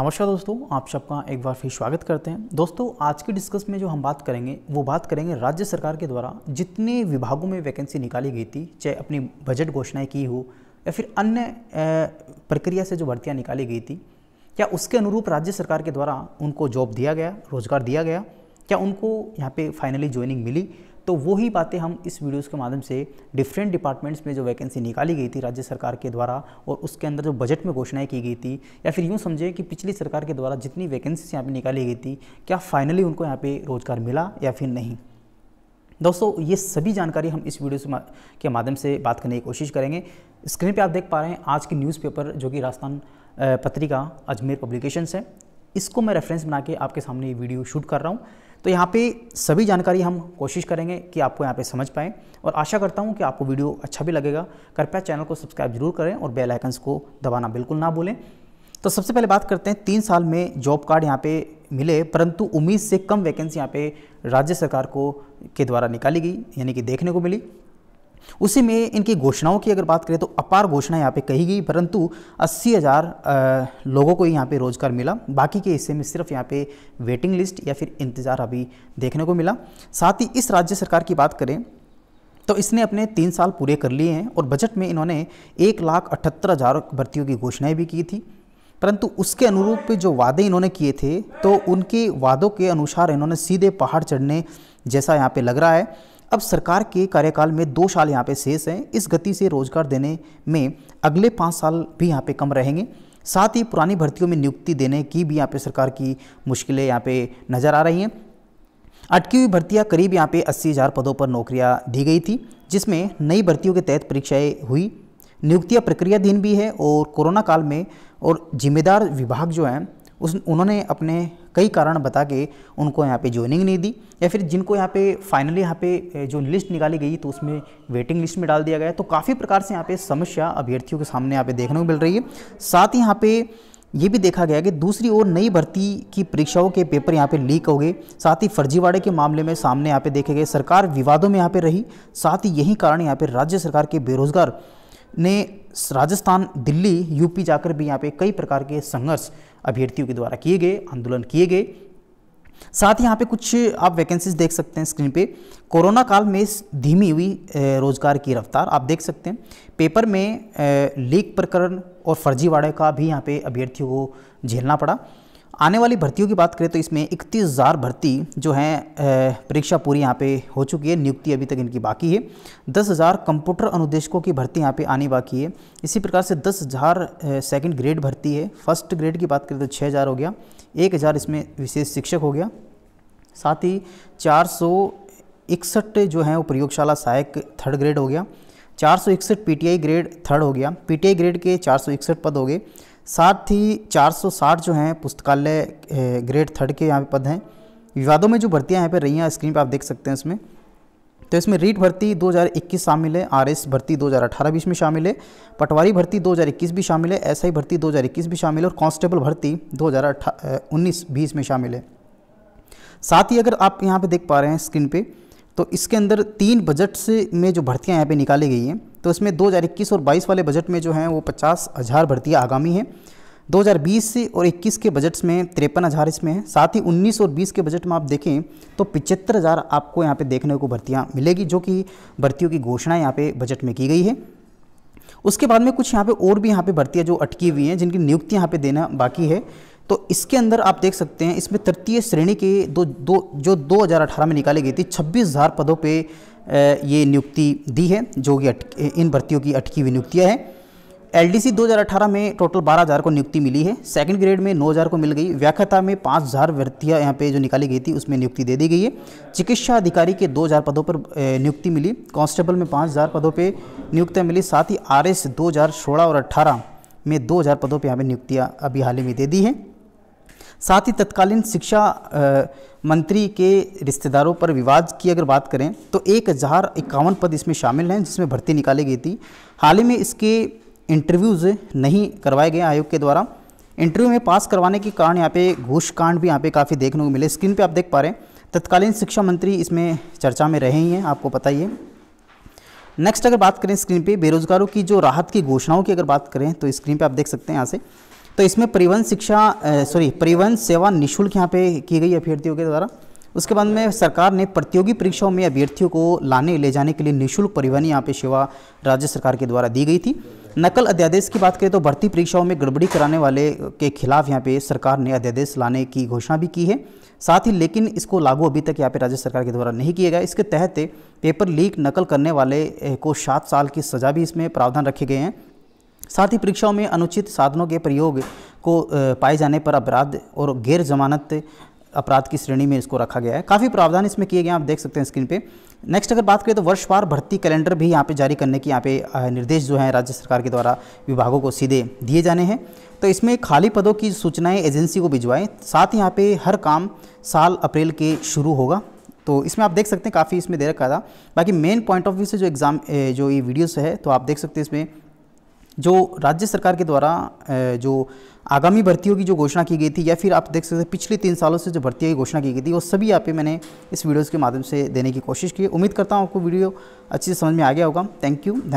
नमस्कार दोस्तों आप सबका एक बार फिर स्वागत करते हैं दोस्तों आज के डिस्कस में जो हम बात करेंगे वो बात करेंगे राज्य सरकार के द्वारा जितने विभागों में वैकेंसी निकाली गई थी चाहे अपनी बजट घोषणाएं की हो या फिर अन्य प्रक्रिया से जो भर्तियाँ निकाली गई थी क्या उसके अनुरूप राज्य सरकार के द्वारा उनको जॉब दिया गया रोजगार दिया गया क्या उनको यहाँ पर फाइनली ज्वाइनिंग मिली तो वही बातें हम इस वीडियोस के माध्यम से डिफरेंट डिपार्टमेंट्स में जो वैकेंसी निकाली गई थी राज्य सरकार के द्वारा और उसके अंदर जो बजट में घोषणाएँ की गई थी या फिर यूँ समझें कि पिछली सरकार के द्वारा जितनी वैकेंसीज यहाँ पर निकाली गई थी क्या फाइनली उनको यहाँ पर रोज़गार मिला या फिर नहीं दोस्तों ये सभी जानकारी हम इस वीडियो के माध्यम से बात करने की कोशिश करेंगे स्क्रीन पे आप देख पा रहे हैं आज की न्यूज़पेपर जो कि राजस्थान पत्रिका अजमेर पब्लिकेशंस है इसको मैं रेफरेंस बना के आपके सामने ये वीडियो शूट कर रहा हूँ तो यहाँ पे सभी जानकारी हम कोशिश करेंगे कि आपको यहाँ पे समझ पाएँ और आशा करता हूँ कि आपको वीडियो अच्छा भी लगेगा कृपया चैनल को सब्सक्राइब जरूर करें और बेल आइकन्स को दबाना बिल्कुल ना भूलें तो सबसे पहले बात करते हैं तीन साल में जॉब कार्ड यहाँ पे मिले परंतु उम्मीद से कम वैकेंसी यहाँ पे राज्य सरकार को के द्वारा निकाली गई यानी कि देखने को मिली उसी में इनकी घोषणाओं की अगर बात करें तो अपार घोषणा यहाँ पे कही गई परंतु अस्सी हज़ार लोगों को यहाँ पे रोज़गार मिला बाकी के हिस्से में सिर्फ यहाँ पे वेटिंग लिस्ट या फिर इंतज़ार अभी देखने को मिला साथ ही इस राज्य सरकार की बात करें तो इसने अपने तीन साल पूरे कर लिए हैं और बजट में इन्होंने एक लाख अठहत्तर हज़ार भर्तियों की घोषणाएँ भी की थी परंतु उसके अनुरूप जो वादे इन्होंने किए थे तो उनके वादों के अनुसार इन्होंने सीधे पहाड़ चढ़ने जैसा यहाँ पे लग रहा है अब सरकार के कार्यकाल में दो साल यहाँ पे शेष हैं इस गति से रोजगार देने में अगले पाँच साल भी यहाँ पे कम रहेंगे साथ ही पुरानी भर्तियों में नियुक्ति देने की भी यहाँ पे सरकार की मुश्किलें यहाँ पे नज़र आ रही हैं अटकी हुई भर्तियाँ करीब यहाँ पे अस्सी हज़ार पदों पर नौकरियाँ दी गई थी जिसमें नई भर्तियों के तहत परीक्षाएँ हुई नियुक्तियाँ प्रक्रियाधीन भी है और कोरोना काल में और जिम्मेदार विभाग जो हैं उस उन्होंने अपने कई कारण बता के उनको यहाँ पे ज्वाइनिंग नहीं दी या फिर जिनको यहाँ पे फाइनली यहाँ पे जो लिस्ट निकाली गई तो उसमें वेटिंग लिस्ट में डाल दिया गया तो काफ़ी प्रकार से यहाँ पे समस्या अभ्यर्थियों के सामने यहाँ पे देखने को मिल रही है साथ ही यहाँ पे ये भी देखा गया कि दूसरी ओर नई भर्ती की परीक्षाओं के पेपर यहाँ पे लीक हो गए साथ ही फर्जीवाड़े के मामले में सामने यहाँ पे देखे गए सरकार विवादों में यहाँ पे रही साथ ही यही कारण यहाँ पे राज्य सरकार के बेरोजगार ने राजस्थान दिल्ली यूपी जाकर भी यहाँ पे कई प्रकार के संघर्ष अभ्यर्थियों के द्वारा किए गए आंदोलन किए गए साथ ही यहाँ पे कुछ आप वैकेंसीज देख सकते हैं स्क्रीन पे कोरोना काल में धीमी हुई रोजगार की रफ्तार आप देख सकते हैं पेपर में लीक प्रकरण और फर्जीवाड़े का भी यहाँ पे अभ्यर्थियों को झेलना पड़ा आने वाली भर्तियों की बात करें तो इसमें इकतीस हज़ार भर्ती जो हैं परीक्षा पूरी यहाँ पे हो चुकी है नियुक्ति अभी तक इनकी बाकी है दस हज़ार कंप्यूटर अनुदेशकों की भर्ती यहाँ पे आनी बाकी है इसी प्रकार से दस हज़ार सेकेंड ग्रेड भर्ती है फर्स्ट ग्रेड की बात करें तो छः हज़ार हो गया एक हज़ार इसमें विशेष शिक्षक हो गया साथ ही चार सौ इकसठ जो हैं वो प्रयोगशाला सहायक थर्ड ग्रेड हो गया चार सौ इकसठ आई ग्रेड थर्ड हो गया आई ग्रेड के चार सौ इकसठ पद हो गए साथ ही 460 जो हैं पुस्तकालय ग्रेड थर्ड के यहाँ पे पद हैं विवादों में जो भर्तियाँ यहाँ पे रही हैं स्क्रीन पे आप देख सकते हैं इसमें तो इसमें रीट भर्ती 2021 शामिल है आरएस भर्ती 2018 बीस में शामिल है पटवारी भर्ती 2021 भी शामिल है एसआई भर्ती 2021 भी शामिल है और कांस्टेबल भर्ती 2019 बीस में शामिल है साथ ही अगर आप यहाँ पर देख पा रहे हैं स्क्रीन पर तो इसके अंदर तीन बजट से में जो भर्तियाँ यहाँ पे निकाली गई हैं तो इसमें दो हज़ार इक्कीस और बाईस वाले बजट में जो हैं वो पचास हज़ार भर्तियाँ आगामी हैं 2020 से और 21 के बजट्स में तिरपन हज़ार इसमें हैं साथ ही 19 और 20 के बजट में आप देखें तो पिचहत्तर हज़ार आपको यहाँ पे देखने को भर्तियाँ मिलेगी जो कि भर्तियों की घोषणा यहाँ पे बजट में की गई है उसके बाद में कुछ यहाँ पे और भी यहाँ पे भर्तियाँ जो अटकी हुई हैं जिनकी नियुक्ति यहाँ पे देना बाकी है तो इसके अंदर आप देख सकते हैं इसमें तृतीय श्रेणी के दो दो जो 2018 में निकाली गई थी छब्बीस हज़ार पदों पे ये नियुक्ति दी है जो कि इन भर्तियों की अटकी हुई नियुक्तियाँ हैं एलडीसी 2018 में टोटल 12000 को नियुक्ति मिली है सेकंड ग्रेड में 9000 को मिल गई व्याख्याता में 5000 भर्तियाँ यहाँ पर जो निकाली गई थी उसमें नियुक्ति दे दी गई है चिकित्सा अधिकारी के 2000 पदों पर नियुक्ति मिली कांस्टेबल में 5000 पदों पे नियुक्तियाँ मिली साथ ही आर एस और अट्ठारह में दो पदों पर यहाँ पर नियुक्तियाँ अभी हाल ही में दे दी हैं साथ ही तत्कालीन शिक्षा मंत्री के रिश्तेदारों पर विवाद की अगर बात करें तो एक हज़ार इक्यावन पद इसमें शामिल हैं जिसमें भर्ती निकाली गई थी हाल ही में इसके इंटरव्यूज़ नहीं करवाए गए आयोग के द्वारा इंटरव्यू में पास करवाने के कारण यहाँ पे घूस कांड भी यहाँ पे काफ़ी देखने को मिले स्क्रीन पे आप देख पा रहे हैं तत्कालीन शिक्षा मंत्री इसमें चर्चा में रहे ही हैं आपको पता ही है नेक्स्ट अगर बात करें स्क्रीन पे बेरोजगारों की जो राहत की घोषणाओं की अगर बात करें तो स्क्रीन पे आप देख सकते हैं यहाँ से तो इसमें परिवहन शिक्षा सॉरी परिवहन सेवा निःशुल्क यहाँ पे की गई अभ्यर्थियों के द्वारा उसके बाद में सरकार ने प्रतियोगी परीक्षाओं में अभ्यर्थियों को लाने ले जाने के लिए निःशुल्क परिवहन यहाँ पे सेवा राज्य सरकार के द्वारा दी गई थी नकल अध्यादेश की बात करें तो भर्ती परीक्षाओं में गड़बड़ी कराने वाले के खिलाफ यहाँ पे सरकार ने अध्यादेश लाने की घोषणा भी की है साथ ही लेकिन इसको लागू अभी तक यहाँ पे राज्य सरकार के द्वारा नहीं किया गया इसके तहत पेपर लीक नकल करने वाले को सात साल की सज़ा भी इसमें प्रावधान रखे गए हैं साथ ही परीक्षाओं में अनुचित साधनों के प्रयोग को पाए जाने पर अपराध और गैर जमानत अपराध की श्रेणी में इसको रखा गया है काफ़ी प्रावधान इसमें किए गए हैं आप देख सकते हैं स्क्रीन पे नेक्स्ट अगर बात करें तो वर्ष भर्ती कैलेंडर भी यहाँ पे जारी करने की यहाँ पे निर्देश जो है राज्य सरकार के द्वारा विभागों को सीधे दिए जाने हैं तो इसमें खाली पदों की सूचनाएँ एजेंसी को भिजवाएँ साथ ही यहाँ पर हर काम साल अप्रैल के शुरू होगा तो इसमें आप देख सकते हैं काफ़ी इसमें दे रखा था बाकी मेन पॉइंट ऑफ व्यू से जो एग्ज़ाम जो ये वीडियोस है तो आप देख सकते हैं इसमें जो राज्य सरकार के द्वारा जो आगामी भर्तियों की जो घोषणा की गई थी या फिर आप देख सकते हैं पिछले तीन सालों से जो भर्तियों की घोषणा की गई थी वो सभी यहाँ पे मैंने इस वीडियोज़ के माध्यम से देने की कोशिश की उम्मीद करता हूँ आपको वीडियो अच्छे से समझ में आ गया होगा थैंक यू धन्यवाद